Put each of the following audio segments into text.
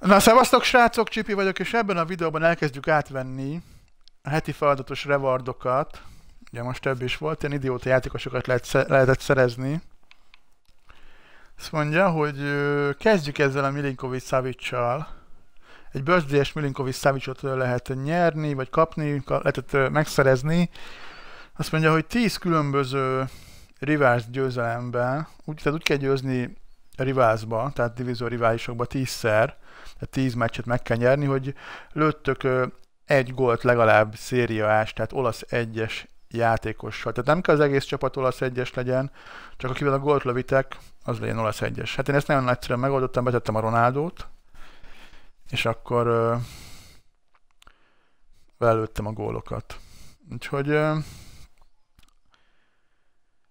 Na, szevasztok srácok, Csipi vagyok, és ebben a videóban elkezdjük átvenni a heti feladatos revardokat. Ugye most több is volt, ilyen idióta játékosokat lehet, lehetett szerezni. Azt mondja, hogy kezdjük ezzel a Milinkovic Savicsal. Egy bőzdélyes Milinkovic Savicsot lehet nyerni, vagy kapni, lehetett megszerezni. Azt mondja, hogy 10 különböző rivals győzelemben, úgy, tehát úgy kell győzni rivázba, tehát divízió riválisokba tízszer, tehát tíz meccset meg kell nyerni, hogy lőttök egy gólt legalább szériaás, tehát olasz egyes játékossal. Tehát nem kell az egész csapat olasz egyes legyen, csak akivel a gólt lövitek, az legyen olasz egyes. Hát én ezt nagyon egyszerűen megoldottam, betettem a Ronaldót, és akkor ö, belőttem a gólokat. Úgyhogy ö,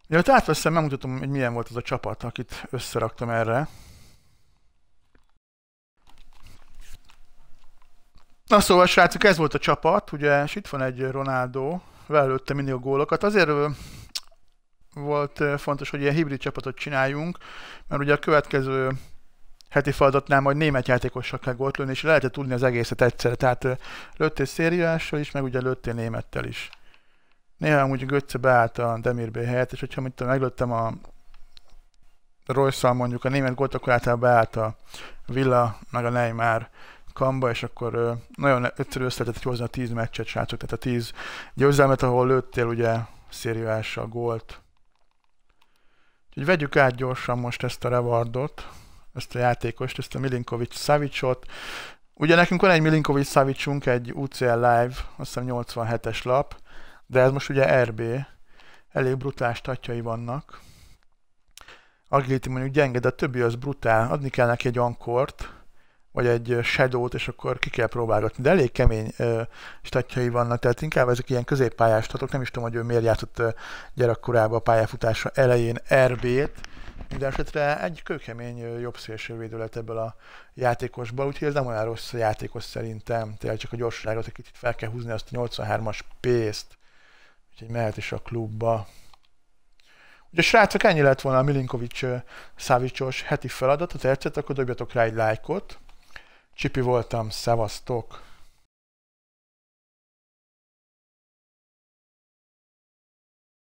Mielőtt hát átveszem, megmutatom, hogy milyen volt az a csapat, akit összeraktam erre. Na szóval, srácok, ez volt a csapat, ugye, és itt van egy Ronaldo, velőtte mindig a gólokat. Azért volt fontos, hogy ilyen hibrid csapatot csináljunk, mert ugye a következő heti feladatnál majd német játékossal kell gólt lőni, és lehetett tudni az egészet egyszerre. Tehát lőttél szériással is, meg ugye lőttél némettel is. Néha amúgy Götze beállt a Demir helyett, és hogyha mit meglőttem a royce mondjuk a német gólt, akkor általában beállt a Villa, meg a Neymar kamba, és akkor nagyon egyszerű össze lehetett hozni a 10 meccset, srácok, tehát a 10 győzelmet, ahol lőttél ugye a gólt. Úgyhogy vegyük át gyorsan most ezt a rewardot, ezt a játékost, ezt a Milinkovic Savicot. Ugye nekünk van egy Milinkovic Savicunk, egy UCL Live, azt hiszem 87-es lap, de ez most ugye RB, elég brutális statjai vannak. Agility mondjuk gyenge, de a többi az brutál, adni kell neki egy ankort, vagy egy shadow és akkor ki kell próbálgatni. De elég kemény ö, statjai vannak, tehát inkább ezek ilyen középpályás statok. Nem is tudom, hogy ő miért játszott gyerekkorában a pályafutása elején RB-t. Mindenesetre egy kőkemény jobb szélső védő lett ebből a játékosból, úgyhogy ez nem olyan rossz játékos szerintem. Tényleg csak a gyorságot egy kicsit fel kell húzni azt a 83-as pace Úgyhogy mehet is a klubba. Ugye srácok, ennyi lett volna a Milinkovics Szávicsos heti feladat. Ha tetszett, akkor dobjatok rá egy lájkot. Csipi voltam, szevasztok!